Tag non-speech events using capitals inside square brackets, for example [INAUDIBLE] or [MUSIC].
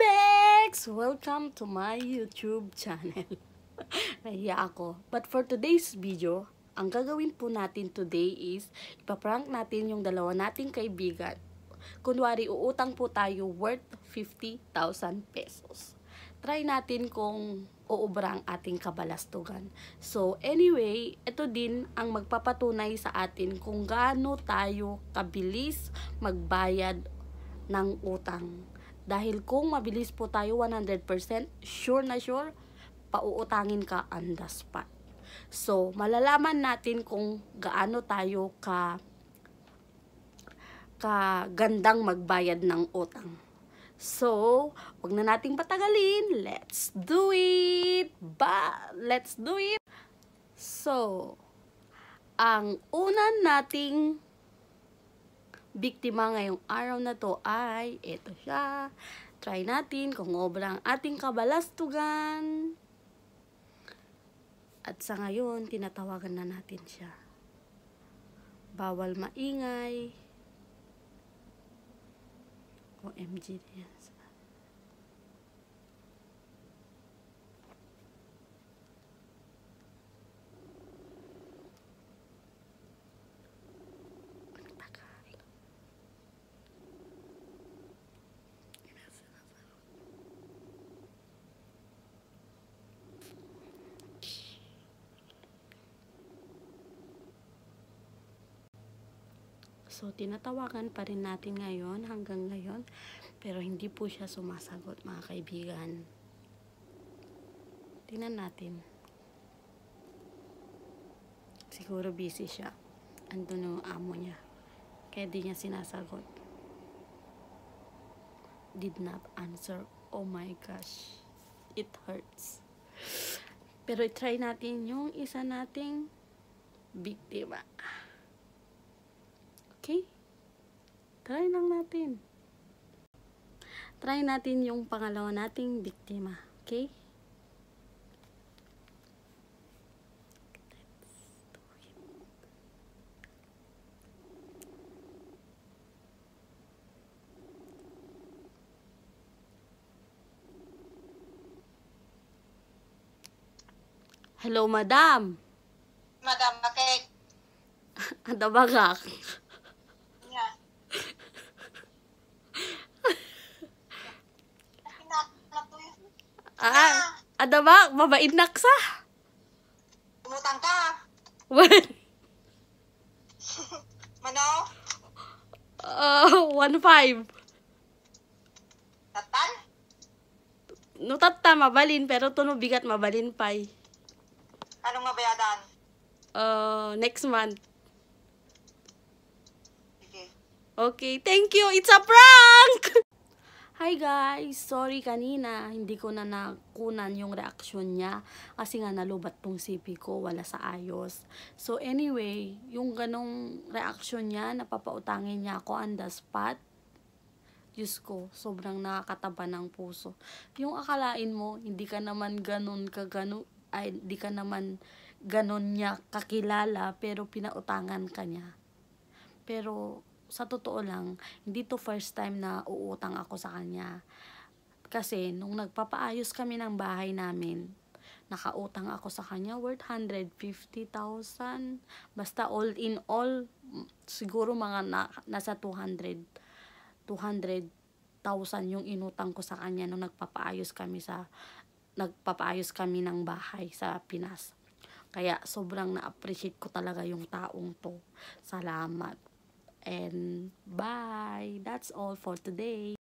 Bex! Welcome to my YouTube channel. [LAUGHS] Nahiya ako. But for today's video, ang gagawin po natin today is ipaprank natin yung dalawa nating kaibigan. Kunwari, uutang po tayo worth 50,000 pesos. Try natin kung uubra ang ating kabalastugan. So, anyway, ito din ang magpapatunay sa atin kung gaano tayo kabilis magbayad ng utang dahil kung mabilis po tayo 100%, sure na sure, pauutangin ka on the spot. So, malalaman natin kung gaano tayo ka kagandang magbayad ng utang. So, wag na nating patagalin. Let's do it! Ba, let's do it! So, ang una nating biktima ngayong araw na to ay ito siya. Try natin kung obra ang ating kabalastugan. At sa ngayon, tinatawagan na natin siya. Bawal maingay. OMG din So, tinatawagan pa rin natin ngayon hanggang ngayon. Pero hindi po siya sumasagot mga kaibigan. Tingnan natin. Siguro busy siya. Andun yung amo niya. Kaya di niya sinasagot. Did not answer. Oh my gosh. It hurts. Pero try natin yung isa nating biktima. Ah. Okay? Try lang natin. Try natin yung pangalawa nating biktima. Okay? Hello, madam. Madam, bakit? [LAUGHS] Ada bagak. Ah, ada ba? Mabait na sa. Umutang ka. What? [LAUGHS] Mano? Uh, one five. Tatan? No, tatta, mabalin. Pero to no bigat, mabalin pay. Anong mabayadan? Uh, next month. Okay, thank you. It's a prank! [LAUGHS] Hi guys! Sorry kanina, hindi ko na nakunan yung reaksyon niya kasi nga nalubat tong CP ko, wala sa ayos. So anyway, yung ganong reaksyon niya, napapautangin niya ako on the spot. Diyos ko, sobrang nakakataba ng puso. Yung akalain mo, hindi ka naman ganon ka ganon, ay hindi ka naman ganon niya kakilala pero pinautangan ka niya. Pero sa totoo lang, hindi to first time na uutang ako sa kanya. Kasi nung nagpapaayos kami ng bahay namin, nakautang ako sa kanya worth 150,000. Basta all in all, siguro mga na, nasa 200 200,000 yung inutang ko sa kanya nung nagpapaayos kami sa nagpapaayos kami ng bahay sa Pinas. Kaya sobrang na-appreciate ko talaga yung taong to. Salamat. and bye that's all for today